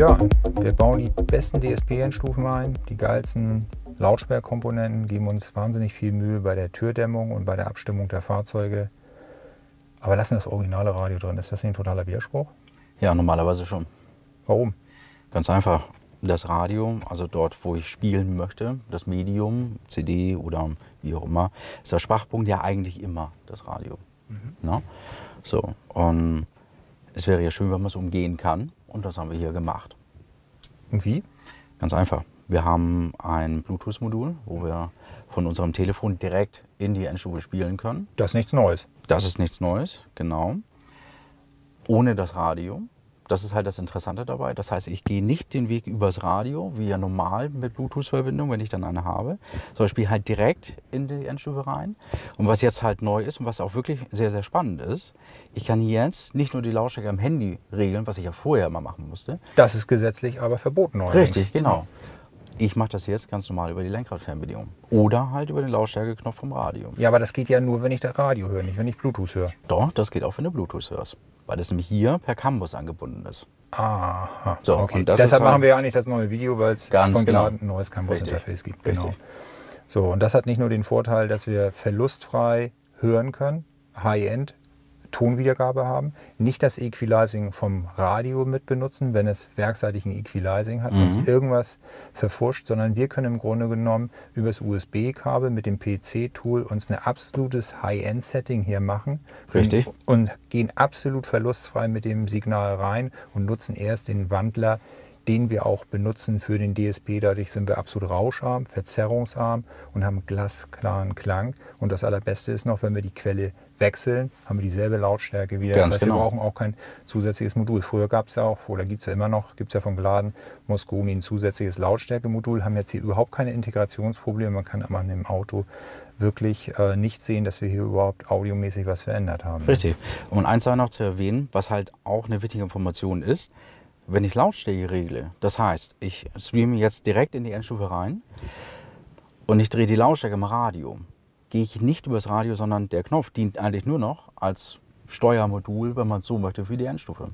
Ja, wir bauen die besten DSP-Endstufen ein, die geilsten Lautsperrkomponenten, geben uns wahnsinnig viel Mühe bei der Türdämmung und bei der Abstimmung der Fahrzeuge. Aber lassen das originale Radio drin. Ist das nicht ein totaler Widerspruch? Ja, normalerweise schon. Warum? Ganz einfach. Das Radio, also dort, wo ich spielen möchte, das Medium, CD oder wie auch immer, ist der Schwachpunkt ja eigentlich immer das Radio. Mhm. Na? Ne? So, und es wäre ja schön, wenn man es umgehen kann. Und das haben wir hier gemacht. Und wie? Ganz einfach. Wir haben ein Bluetooth-Modul, wo wir von unserem Telefon direkt in die Endstufe spielen können. Das ist nichts Neues. Das ist nichts Neues, genau. Ohne das Radio. Das ist halt das Interessante dabei. Das heißt, ich gehe nicht den Weg übers Radio, wie ja normal mit Bluetooth-Verbindung, wenn ich dann eine habe, sondern ich spiele halt direkt in die Endstufe rein. Und was jetzt halt neu ist und was auch wirklich sehr, sehr spannend ist, ich kann jetzt nicht nur die Lautstärke am Handy regeln, was ich ja vorher mal machen musste. Das ist gesetzlich aber verboten neuerdings. Richtig, genau. Ich mache das jetzt ganz normal über die Lenkradfernbedienung. Oder halt über den Lautstärkeknopf vom Radio. Ja, aber das geht ja nur, wenn ich das Radio höre, nicht wenn ich Bluetooth höre. Doch, das geht auch, wenn du Bluetooth hörst. Weil das nämlich hier per Campus angebunden ist. Aha, so, okay. Deshalb halt machen wir ja nicht das neue Video, weil es von genau. geladen genau. ein neues Campus-Interface gibt. Genau. Richtig. So, und das hat nicht nur den Vorteil, dass wir verlustfrei hören können, High-End, Tonwiedergabe haben, nicht das Equalizing vom Radio mit benutzen, wenn es werkseitigen Equalizing hat, mhm. uns irgendwas verfuscht, sondern wir können im Grunde genommen über das USB-Kabel mit dem PC-Tool uns ein absolutes High-End-Setting hier machen. Richtig. Und gehen absolut verlustfrei mit dem Signal rein und nutzen erst den Wandler den wir auch benutzen für den DSP. Dadurch sind wir absolut rauscharm, verzerrungsarm und haben glasklaren Klang. Und das Allerbeste ist noch, wenn wir die Quelle wechseln, haben wir dieselbe Lautstärke wieder. Ganz das heißt, genau. wir brauchen auch kein zusätzliches Modul. Früher gab es ja auch, oder gibt es ja immer noch, gibt es ja von Gladen, Mosconi ein zusätzliches Lautstärkemodul, haben jetzt hier überhaupt keine Integrationsprobleme. Man kann aber im Auto wirklich äh, nicht sehen, dass wir hier überhaupt audiomäßig was verändert haben. Richtig. Und eins war noch zu erwähnen, was halt auch eine wichtige Information ist, wenn ich Lautstärke regle, das heißt, ich streame jetzt direkt in die Endstufe rein und ich drehe die Lautstärke im Radio, gehe ich nicht übers Radio, sondern der Knopf dient eigentlich nur noch als Steuermodul, wenn man es so möchte, für die Endstufe.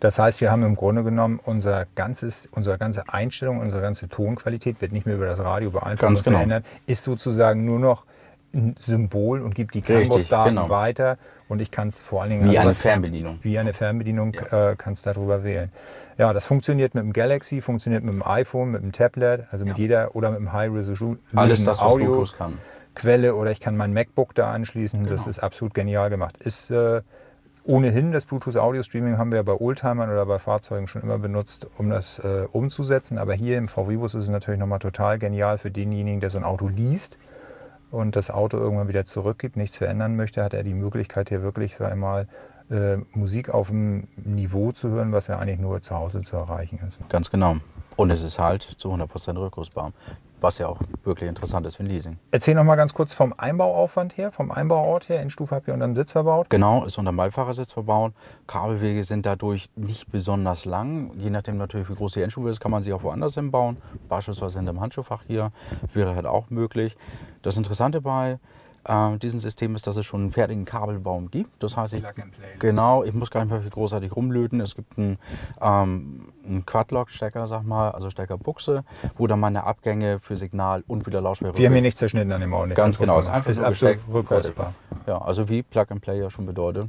Das heißt, wir haben im Grunde genommen unser ganzes, unsere ganze Einstellung, unsere ganze Tonqualität wird nicht mehr über das Radio beeinflusst, Ganz genau. verändert, ist sozusagen nur noch ein Symbol und gibt die campus daten genau. weiter und ich kann es vor allen Dingen... Wie also eine Fernbedienung. Wie eine Fernbedienung ja. äh, kannst darüber wählen. Ja, das funktioniert mit dem Galaxy, funktioniert mit dem iPhone, mit dem Tablet, also mit jeder oder mit dem High-Resolution Alles das, was Audio kann. Quelle oder ich kann mein MacBook da anschließen. Genau. Das ist absolut genial gemacht. Ist äh, ohnehin das Bluetooth Audio Streaming haben wir ja bei Oldtimern oder bei Fahrzeugen schon immer benutzt, um das äh, umzusetzen. Aber hier im VW-Bus ist es natürlich nochmal total genial für denjenigen, der so ein Auto liest und das Auto irgendwann wieder zurückgibt, nichts verändern möchte, hat er die Möglichkeit, hier wirklich, sag ich mal, äh, Musik auf dem Niveau zu hören, was ja eigentlich nur zu Hause zu erreichen ist. Ganz genau. Und es ist halt zu 100% rückrufbar, was ja auch wirklich interessant ist für ein Leasing. Erzähl noch mal ganz kurz vom Einbauaufwand her, vom Einbauort her. In Stufe habt ihr unter dem Sitz verbaut? Genau, ist unter dem Beifahrersitz verbaut. Kabelwege sind dadurch nicht besonders lang. Je nachdem natürlich, wie groß die Endstufe ist, kann man sie auch woanders hinbauen. Beispielsweise in dem Handschuhfach hier wäre halt auch möglich. Das Interessante bei äh, diesem System ist, dass es schon einen fertigen Kabelbaum gibt. Das heißt, ich, genau, ich muss gar nicht mehr viel großartig rumlöten. Es gibt einen, ähm, einen Quadlock-Stecker, sag mal, also Steckerbuchse, wo dann meine Abgänge für Signal und wieder Lautsprecher. Wir haben hier nicht zerschnitten an dem Ohr. Ganz genau, ist, ist absolut rückkreuzbar. Ja, also wie Plug and Play ja schon bedeutet,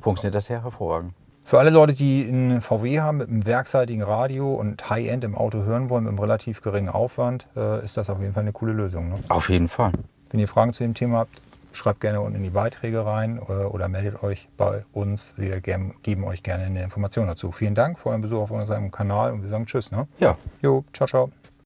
funktioniert das sehr hervorragend. Für alle Leute, die einen VW haben mit einem werkseitigen Radio und High-End im Auto hören wollen, mit einem relativ geringen Aufwand, äh, ist das auf jeden Fall eine coole Lösung. Ne? Auf jeden Fall. Wenn ihr Fragen zu dem Thema habt, schreibt gerne unten in die Beiträge rein äh, oder meldet euch bei uns. Wir geben euch gerne eine Information dazu. Vielen Dank für euren Besuch auf unserem Kanal und wir sagen Tschüss. Ne? Ja. Jo, ciao, ciao.